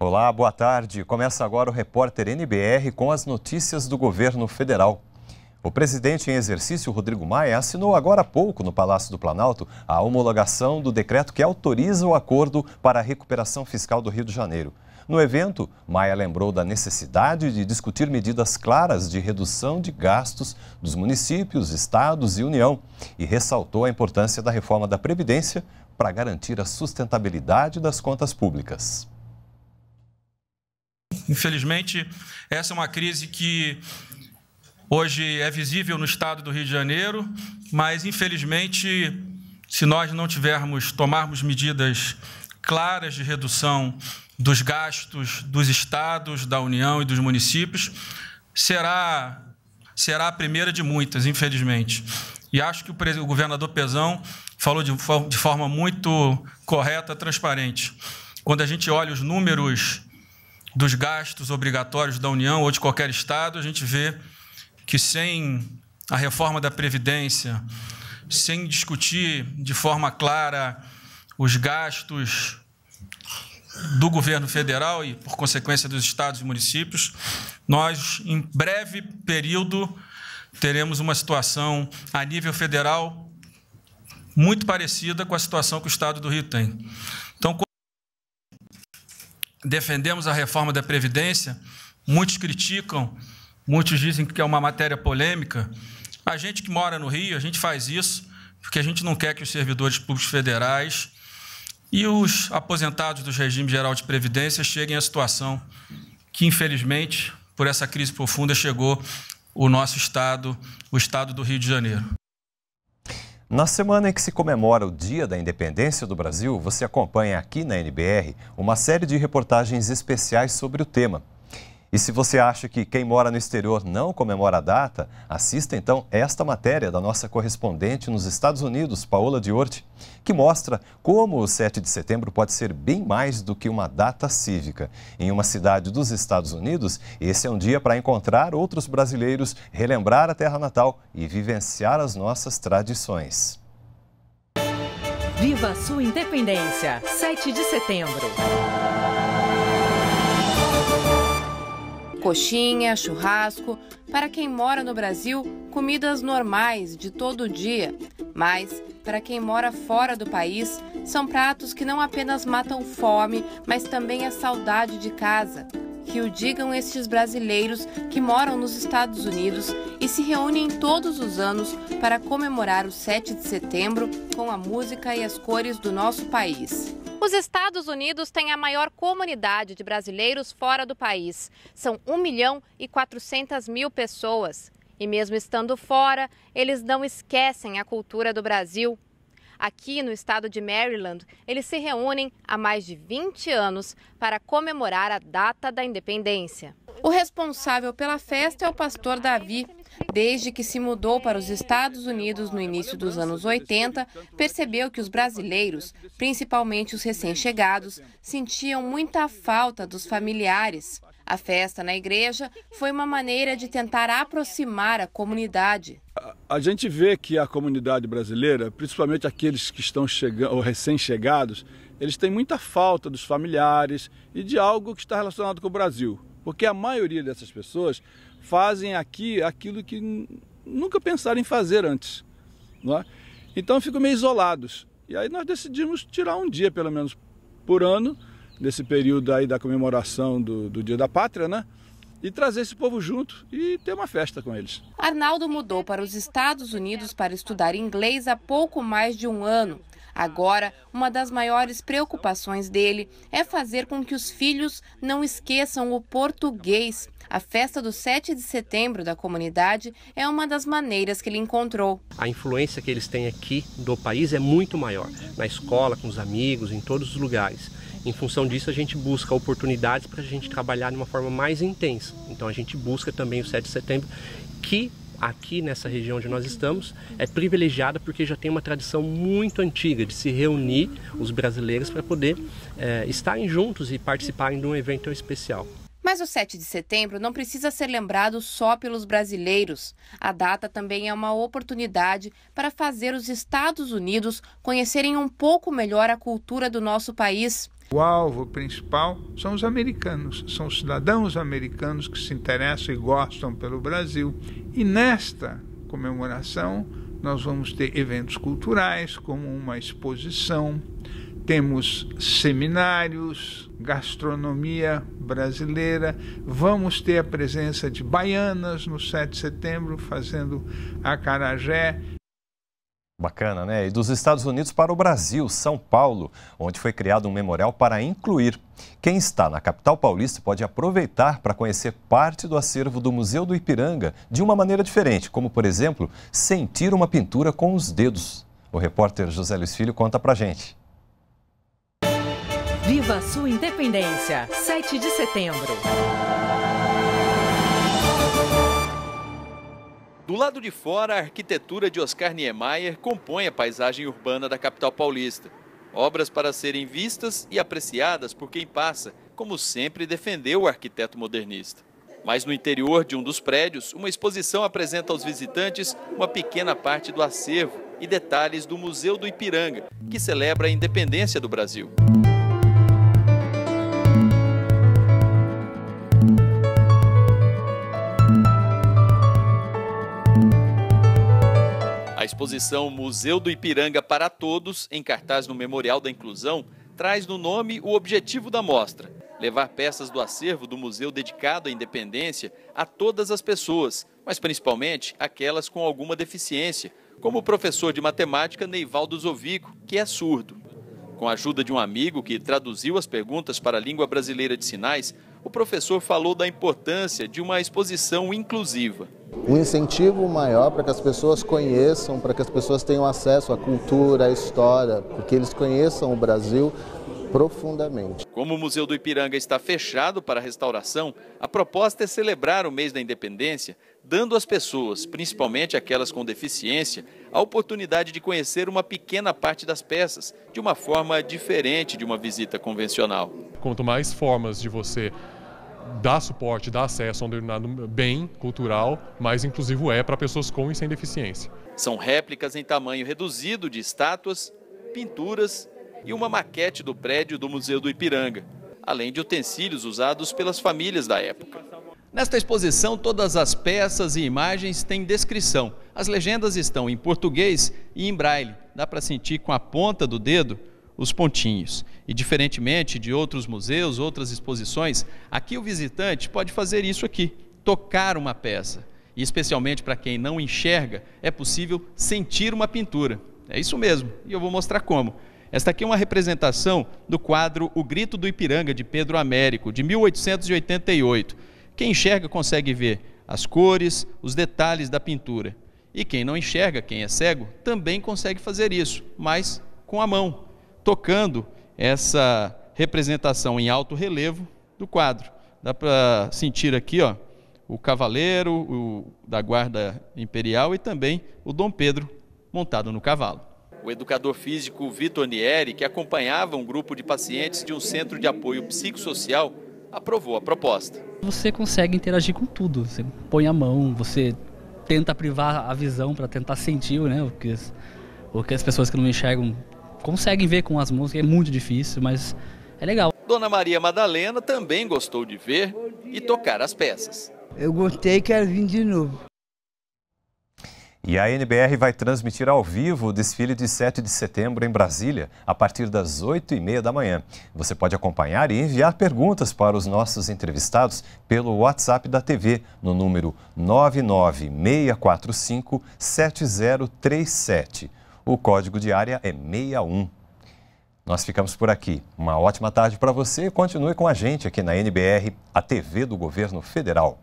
Olá, boa tarde. Começa agora o repórter NBR com as notícias do governo federal. O presidente em exercício, Rodrigo Maia, assinou agora há pouco no Palácio do Planalto a homologação do decreto que autoriza o acordo para a recuperação fiscal do Rio de Janeiro. No evento, Maia lembrou da necessidade de discutir medidas claras de redução de gastos dos municípios, estados e União e ressaltou a importância da reforma da Previdência para garantir a sustentabilidade das contas públicas. Infelizmente, essa é uma crise que hoje é visível no estado do Rio de Janeiro, mas infelizmente, se nós não tivermos, tomarmos medidas claras de redução dos gastos dos estados, da União e dos municípios, será, será a primeira de muitas, infelizmente. E acho que o, governador Pezão falou de, de forma muito correta, transparente. Quando a gente olha os números dos gastos obrigatórios da União ou de qualquer estado, a gente vê que sem a reforma da Previdência, sem discutir de forma clara os gastos do governo federal e, por consequência, dos estados e municípios, nós, em breve período, teremos uma situação a nível federal muito parecida com a situação que o estado do Rio tem. Então, quando defendemos a reforma da Previdência, muitos criticam, muitos dizem que é uma matéria polêmica. A gente que mora no Rio, a gente faz isso porque a gente não quer que os servidores públicos federais e os aposentados do regime geral de previdência cheguem à situação que, infelizmente, por essa crise profunda, chegou o nosso estado, o estado do Rio de Janeiro. Na semana em que se comemora o Dia da Independência do Brasil, você acompanha aqui na NBR uma série de reportagens especiais sobre o tema. E se você acha que quem mora no exterior não comemora a data, assista então esta matéria da nossa correspondente nos Estados Unidos, Paola Diorte, que mostra como o 7 de setembro pode ser bem mais do que uma data cívica. Em uma cidade dos Estados Unidos, esse é um dia para encontrar outros brasileiros, relembrar a terra natal e vivenciar as nossas tradições. Viva a sua independência, 7 de setembro. Coxinha, churrasco, para quem mora no Brasil, comidas normais de todo dia. Mas, para quem mora fora do país, são pratos que não apenas matam fome, mas também a saudade de casa. Que o digam estes brasileiros que moram nos Estados Unidos e se reúnem todos os anos para comemorar o 7 de setembro com a música e as cores do nosso país. Os Estados Unidos têm a maior comunidade de brasileiros fora do país. São 1 milhão e 400 mil pessoas. E mesmo estando fora, eles não esquecem a cultura do Brasil. Aqui no estado de Maryland, eles se reúnem há mais de 20 anos para comemorar a data da independência. O responsável pela festa é o pastor Davi. Desde que se mudou para os Estados Unidos no início dos anos 80, percebeu que os brasileiros, principalmente os recém-chegados, sentiam muita falta dos familiares. A festa na igreja foi uma maneira de tentar aproximar a comunidade. A gente vê que a comunidade brasileira, principalmente aqueles que estão chegando ou recém-chegados, eles têm muita falta dos familiares e de algo que está relacionado com o Brasil, porque a maioria dessas pessoas fazem aqui aquilo que nunca pensaram em fazer antes. É? Então ficam meio isolados. E aí nós decidimos tirar um dia, pelo menos por ano, desse período aí da comemoração do, do Dia da Pátria, né? e trazer esse povo junto e ter uma festa com eles. Arnaldo mudou para os Estados Unidos para estudar inglês há pouco mais de um ano. Agora, uma das maiores preocupações dele é fazer com que os filhos não esqueçam o português. A festa do 7 de setembro da comunidade é uma das maneiras que ele encontrou. A influência que eles têm aqui do país é muito maior, na escola, com os amigos, em todos os lugares. Em função disso, a gente busca oportunidades para a gente trabalhar de uma forma mais intensa. Então, a gente busca também o 7 de setembro, que aqui nessa região onde nós estamos é privilegiada porque já tem uma tradição muito antiga de se reunir os brasileiros para poder é, estarem juntos e participarem de um evento especial. Mas o 7 de setembro não precisa ser lembrado só pelos brasileiros. A data também é uma oportunidade para fazer os Estados Unidos conhecerem um pouco melhor a cultura do nosso país. O alvo principal são os americanos, são os cidadãos americanos que se interessam e gostam pelo Brasil. E nesta comemoração, nós vamos ter eventos culturais, como uma exposição, temos seminários, gastronomia brasileira, vamos ter a presença de baianas no 7 de setembro fazendo acarajé. Bacana, né? E dos Estados Unidos para o Brasil, São Paulo, onde foi criado um memorial para incluir. Quem está na capital paulista pode aproveitar para conhecer parte do acervo do Museu do Ipiranga de uma maneira diferente, como, por exemplo, sentir uma pintura com os dedos. O repórter José Luiz Filho conta pra gente. Viva sua independência. 7 de setembro. Do lado de fora, a arquitetura de Oscar Niemeyer compõe a paisagem urbana da capital paulista. Obras para serem vistas e apreciadas por quem passa, como sempre defendeu o arquiteto modernista. Mas no interior de um dos prédios, uma exposição apresenta aos visitantes uma pequena parte do acervo e detalhes do Museu do Ipiranga, que celebra a independência do Brasil. exposição Museu do Ipiranga para Todos, em cartaz no Memorial da Inclusão, traz no nome o objetivo da mostra: levar peças do acervo do museu dedicado à independência a todas as pessoas, mas principalmente aquelas com alguma deficiência, como o professor de matemática Neivaldo Zovico, que é surdo. Com a ajuda de um amigo que traduziu as perguntas para a língua brasileira de sinais, o professor falou da importância de uma exposição inclusiva um incentivo maior para que as pessoas conheçam, para que as pessoas tenham acesso à cultura, à história, porque eles conheçam o Brasil profundamente. Como o Museu do Ipiranga está fechado para restauração, a proposta é celebrar o mês da independência, dando às pessoas, principalmente aquelas com deficiência, a oportunidade de conhecer uma pequena parte das peças, de uma forma diferente de uma visita convencional. Quanto mais formas de você dá suporte, dá acesso a um determinado bem cultural, mas inclusive é para pessoas com e sem deficiência. São réplicas em tamanho reduzido de estátuas, pinturas e uma maquete do prédio do Museu do Ipiranga, além de utensílios usados pelas famílias da época. Nesta exposição, todas as peças e imagens têm descrição. As legendas estão em português e em braille. Dá para sentir com a ponta do dedo os pontinhos. E diferentemente de outros museus, outras exposições, aqui o visitante pode fazer isso aqui, tocar uma peça. E especialmente para quem não enxerga, é possível sentir uma pintura. É isso mesmo, e eu vou mostrar como. Esta aqui é uma representação do quadro O Grito do Ipiranga, de Pedro Américo, de 1888. Quem enxerga consegue ver as cores, os detalhes da pintura. E quem não enxerga, quem é cego, também consegue fazer isso, mas com a mão, tocando essa representação em alto relevo do quadro. Dá para sentir aqui, ó, o cavaleiro o, da guarda imperial e também o Dom Pedro montado no cavalo. O educador físico Vitor Nieri, que acompanhava um grupo de pacientes de um centro de apoio psicossocial, aprovou a proposta. Você consegue interagir com tudo, você põe a mão, você tenta privar a visão para tentar sentir né, o, que, o que as pessoas que não enxergam conseguem ver com as músicas, é muito difícil, mas é legal. Dona Maria Madalena também gostou de ver e tocar as peças. Eu gostei e quero vir de novo. E a NBR vai transmitir ao vivo o desfile de 7 de setembro em Brasília, a partir das 8h30 da manhã. Você pode acompanhar e enviar perguntas para os nossos entrevistados pelo WhatsApp da TV, no número 996457037. O código de área é 61. Nós ficamos por aqui. Uma ótima tarde para você continue com a gente aqui na NBR, a TV do Governo Federal.